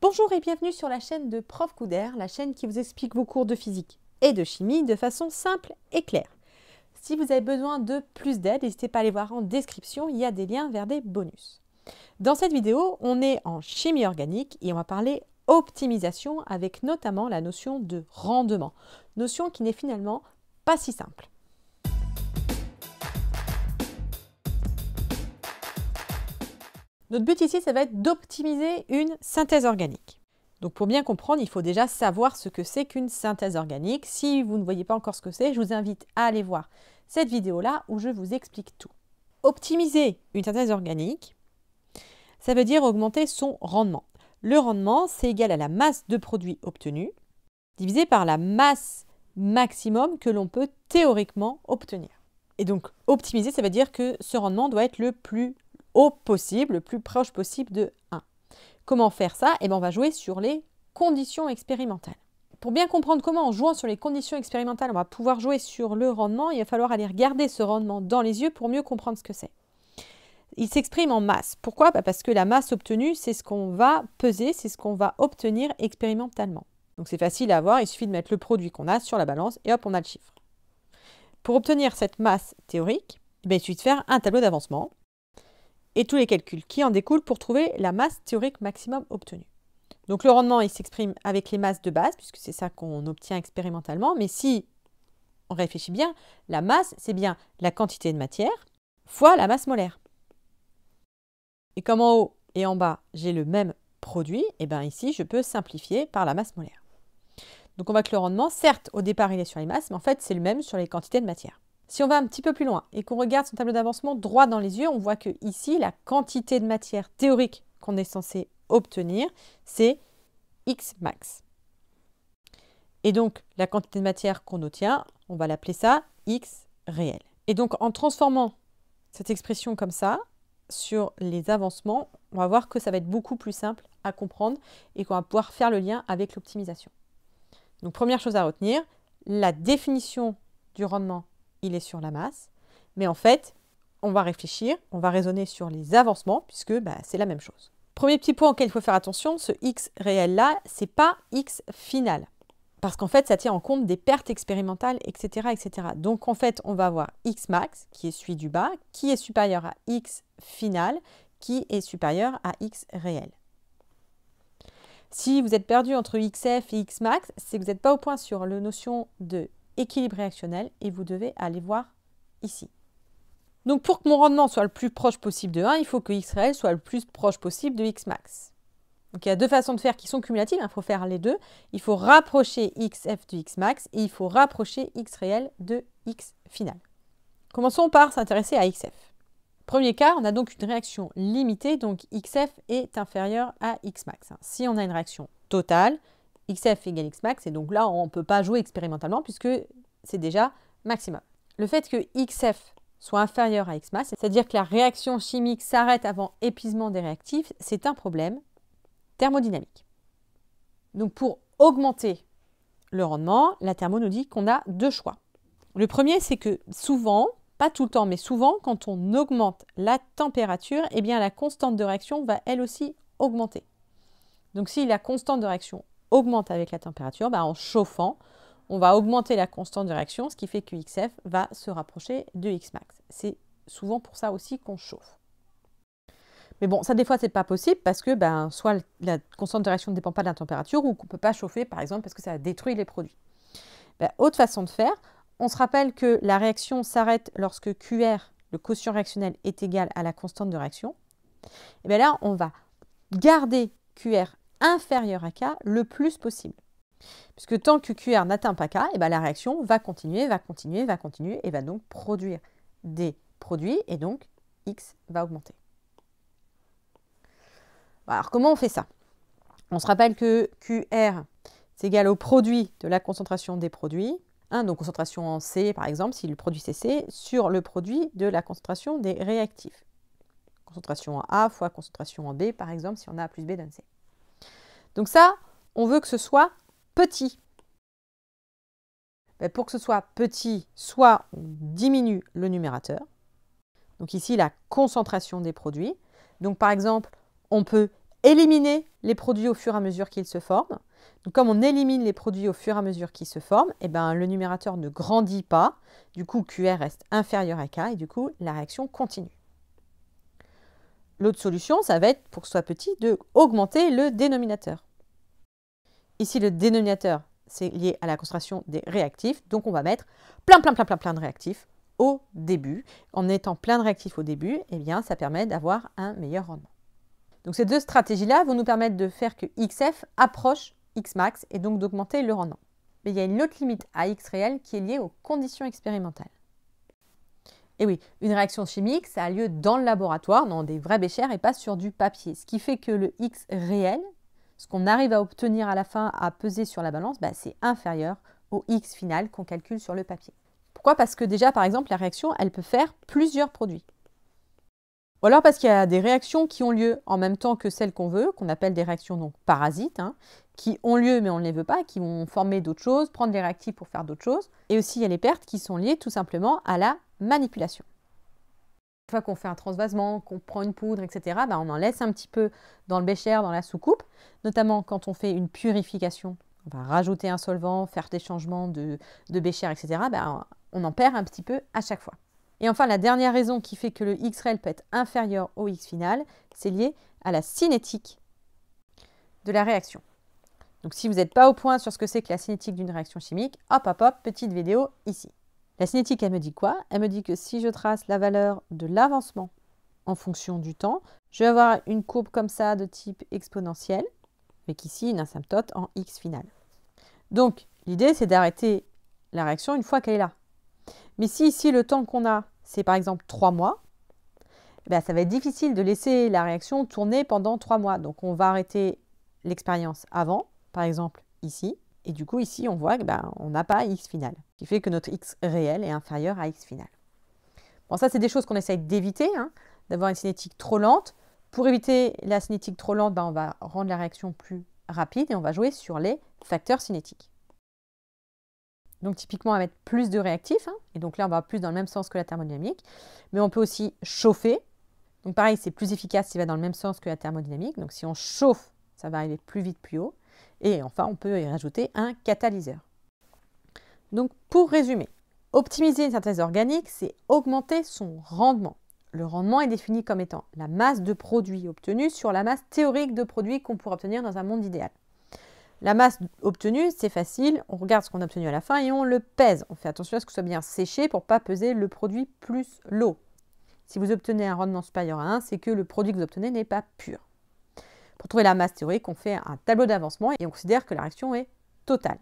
Bonjour et bienvenue sur la chaîne de Prof Couder, la chaîne qui vous explique vos cours de physique et de chimie de façon simple et claire. Si vous avez besoin de plus d'aide, n'hésitez pas à aller voir en description, il y a des liens vers des bonus. Dans cette vidéo, on est en chimie organique et on va parler optimisation avec notamment la notion de rendement, notion qui n'est finalement pas si simple. Notre but ici, ça va être d'optimiser une synthèse organique. Donc pour bien comprendre, il faut déjà savoir ce que c'est qu'une synthèse organique. Si vous ne voyez pas encore ce que c'est, je vous invite à aller voir cette vidéo-là où je vous explique tout. Optimiser une synthèse organique, ça veut dire augmenter son rendement. Le rendement, c'est égal à la masse de produits obtenus divisé par la masse maximum que l'on peut théoriquement obtenir. Et donc optimiser, ça veut dire que ce rendement doit être le plus au possible, le plus proche possible de 1. Comment faire ça Eh bien, on va jouer sur les conditions expérimentales. Pour bien comprendre comment, en jouant sur les conditions expérimentales, on va pouvoir jouer sur le rendement, il va falloir aller regarder ce rendement dans les yeux pour mieux comprendre ce que c'est. Il s'exprime en masse. Pourquoi bah, Parce que la masse obtenue, c'est ce qu'on va peser, c'est ce qu'on va obtenir expérimentalement. Donc c'est facile à avoir, il suffit de mettre le produit qu'on a sur la balance et hop, on a le chiffre. Pour obtenir cette masse théorique, eh ben, il suffit de faire un tableau d'avancement et tous les calculs qui en découlent pour trouver la masse théorique maximum obtenue. Donc le rendement, il s'exprime avec les masses de base, puisque c'est ça qu'on obtient expérimentalement, mais si on réfléchit bien, la masse, c'est bien la quantité de matière fois la masse molaire. Et comme en haut et en bas, j'ai le même produit, et eh bien ici, je peux simplifier par la masse molaire. Donc on voit que le rendement, certes, au départ, il est sur les masses, mais en fait, c'est le même sur les quantités de matière. Si on va un petit peu plus loin et qu'on regarde son tableau d'avancement droit dans les yeux, on voit que ici, la quantité de matière théorique qu'on est censé obtenir, c'est X max. Et donc, la quantité de matière qu'on obtient, on va l'appeler ça X réel. Et donc, en transformant cette expression comme ça sur les avancements, on va voir que ça va être beaucoup plus simple à comprendre et qu'on va pouvoir faire le lien avec l'optimisation. Donc, première chose à retenir, la définition du rendement il est sur la masse. Mais en fait, on va réfléchir, on va raisonner sur les avancements, puisque bah, c'est la même chose. Premier petit point auquel il faut faire attention, ce x réel là, c'est pas x final. Parce qu'en fait, ça tient en compte des pertes expérimentales, etc., etc. Donc en fait, on va avoir x max, qui est celui du bas, qui est supérieur à x final, qui est supérieur à x réel. Si vous êtes perdu entre xf et xmax, c'est que vous n'êtes pas au point sur la notion de équilibre réactionnel et vous devez aller voir ici. Donc pour que mon rendement soit le plus proche possible de 1, il faut que x réel soit le plus proche possible de x max. Donc il y a deux façons de faire qui sont cumulatives, hein. il faut faire les deux. Il faut rapprocher xf de x max et il faut rapprocher x réel de x final. Commençons par s'intéresser à xf. Premier cas, on a donc une réaction limitée, donc xf est inférieur à x max. Hein. Si on a une réaction totale, xf égale Xmax, et donc là on ne peut pas jouer expérimentalement puisque c'est déjà maximum. Le fait que xf soit inférieur à Xmax, c'est-à-dire que la réaction chimique s'arrête avant épuisement des réactifs, c'est un problème thermodynamique. Donc pour augmenter le rendement, la thermo nous dit qu'on a deux choix. Le premier, c'est que souvent, pas tout le temps, mais souvent, quand on augmente la température, eh bien la constante de réaction va elle aussi augmenter. Donc si la constante de réaction augmente avec la température, bah, en chauffant, on va augmenter la constante de réaction, ce qui fait que XF va se rapprocher de Xmax. C'est souvent pour ça aussi qu'on chauffe. Mais bon, ça des fois c'est pas possible parce que ben, soit la constante de réaction ne dépend pas de la température ou qu'on ne peut pas chauffer par exemple parce que ça détruit les produits. Ben, autre façon de faire, on se rappelle que la réaction s'arrête lorsque QR, le quotient réactionnel, est égal à la constante de réaction. Et bien là, on va garder QR inférieur à K le plus possible. Puisque tant que QR n'atteint pas K, eh ben, la réaction va continuer, va continuer, va continuer et va donc produire des produits et donc X va augmenter. Alors comment on fait ça On se rappelle que QR c'est égal au produit de la concentration des produits, hein, donc concentration en C par exemple, si le produit c'est C, sur le produit de la concentration des réactifs. Concentration en A fois concentration en B par exemple, si on a A plus B donne C. Donc ça, on veut que ce soit petit. Ben, pour que ce soit petit, soit on diminue le numérateur. Donc ici, la concentration des produits. Donc par exemple, on peut éliminer les produits au fur et à mesure qu'ils se forment. comme on élimine les produits au fur et à mesure qu'ils se forment, eh ben, le numérateur ne grandit pas. Du coup, QR reste inférieur à K et du coup, la réaction continue. L'autre solution, ça va être, pour que ce soit petit, d'augmenter le dénominateur. Ici, le dénominateur, c'est lié à la concentration des réactifs. Donc, on va mettre plein, plein, plein, plein, plein de réactifs au début. En étant plein de réactifs au début, eh bien, ça permet d'avoir un meilleur rendement. Donc, ces deux stratégies-là vont nous permettre de faire que XF approche Xmax et donc d'augmenter le rendement. Mais il y a une autre limite à X réel qui est liée aux conditions expérimentales. Et oui, une réaction chimique, ça a lieu dans le laboratoire, dans des vrais béchères et pas sur du papier. Ce qui fait que le X réel ce qu'on arrive à obtenir à la fin à peser sur la balance, bah, c'est inférieur au X final qu'on calcule sur le papier. Pourquoi Parce que déjà, par exemple, la réaction, elle peut faire plusieurs produits. Ou alors parce qu'il y a des réactions qui ont lieu en même temps que celles qu'on veut, qu'on appelle des réactions donc parasites, hein, qui ont lieu mais on ne les veut pas, qui vont former d'autres choses, prendre les réactifs pour faire d'autres choses. Et aussi il y a les pertes qui sont liées tout simplement à la manipulation fois qu'on fait un transvasement, qu'on prend une poudre, etc., bah, on en laisse un petit peu dans le bécher, dans la soucoupe, notamment quand on fait une purification. On va rajouter un solvant, faire des changements de, bécher, etc. Bah, on en perd un petit peu à chaque fois. Et enfin, la dernière raison qui fait que le x peut être inférieur au X final, c'est lié à la cinétique de la réaction. Donc si vous n'êtes pas au point sur ce que c'est que la cinétique d'une réaction chimique, hop hop hop, petite vidéo ici. La cinétique, elle me dit quoi Elle me dit que si je trace la valeur de l'avancement en fonction du temps, je vais avoir une courbe comme ça de type exponentielle, avec ici une asymptote en x final. Donc, l'idée, c'est d'arrêter la réaction une fois qu'elle est là. Mais si ici, le temps qu'on a, c'est par exemple 3 mois, eh ben, ça va être difficile de laisser la réaction tourner pendant 3 mois. Donc, on va arrêter l'expérience avant, par exemple ici, et du coup, ici, on voit qu'on ben, n'a pas x final, ce qui fait que notre x réel est inférieur à x final. Bon, ça, c'est des choses qu'on essaye d'éviter, hein, d'avoir une cinétique trop lente. Pour éviter la cinétique trop lente, ben, on va rendre la réaction plus rapide et on va jouer sur les facteurs cinétiques. Donc typiquement, on va mettre plus de réactifs, hein, et donc là, on va plus dans le même sens que la thermodynamique, mais on peut aussi chauffer. Donc pareil, c'est plus efficace s'il va dans le même sens que la thermodynamique. Donc si on chauffe, ça va arriver plus vite, plus haut. Et enfin, on peut y rajouter un catalyseur. Donc pour résumer, optimiser une synthèse organique, c'est augmenter son rendement. Le rendement est défini comme étant la masse de produits obtenus sur la masse théorique de produits qu'on pourrait obtenir dans un monde idéal. La masse obtenue, c'est facile, on regarde ce qu'on a obtenu à la fin et on le pèse. On fait attention à ce que ce soit bien séché pour ne pas peser le produit plus l'eau. Si vous obtenez un rendement supérieur à 1, c'est que le produit que vous obtenez n'est pas pur. Pour trouver la masse théorique, on fait un tableau d'avancement et on considère que la réaction est totale.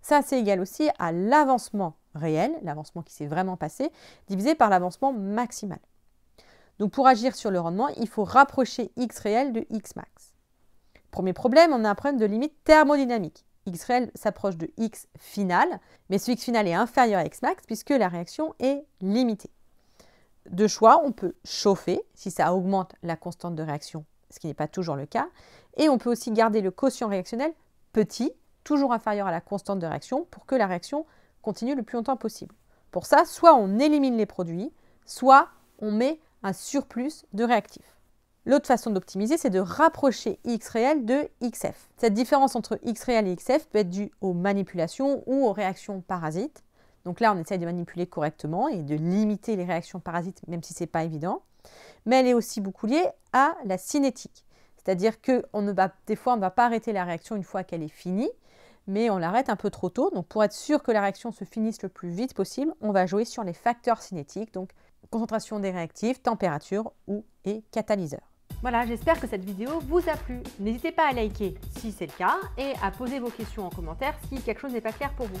Ça, c'est égal aussi à l'avancement réel, l'avancement qui s'est vraiment passé, divisé par l'avancement maximal. Donc pour agir sur le rendement, il faut rapprocher x réel de x max. Premier problème, on a un problème de limite thermodynamique. x réel s'approche de x final, mais ce x final est inférieur à x max puisque la réaction est limitée. Deux choix, on peut chauffer, si ça augmente la constante de réaction, ce qui n'est pas toujours le cas. Et on peut aussi garder le quotient réactionnel petit, toujours inférieur à la constante de réaction, pour que la réaction continue le plus longtemps possible. Pour ça, soit on élimine les produits, soit on met un surplus de réactifs. L'autre façon d'optimiser, c'est de rapprocher X réel de XF. Cette différence entre X réel et XF peut être due aux manipulations ou aux réactions parasites. Donc là, on essaye de manipuler correctement et de limiter les réactions parasites, même si ce n'est pas évident mais elle est aussi beaucoup liée à la cinétique. C'est-à-dire que va, des fois, on ne va pas arrêter la réaction une fois qu'elle est finie, mais on l'arrête un peu trop tôt. Donc, pour être sûr que la réaction se finisse le plus vite possible, on va jouer sur les facteurs cinétiques, donc concentration des réactifs, température ou et catalyseur. Voilà, j'espère que cette vidéo vous a plu. N'hésitez pas à liker si c'est le cas et à poser vos questions en commentaire si quelque chose n'est pas clair pour vous.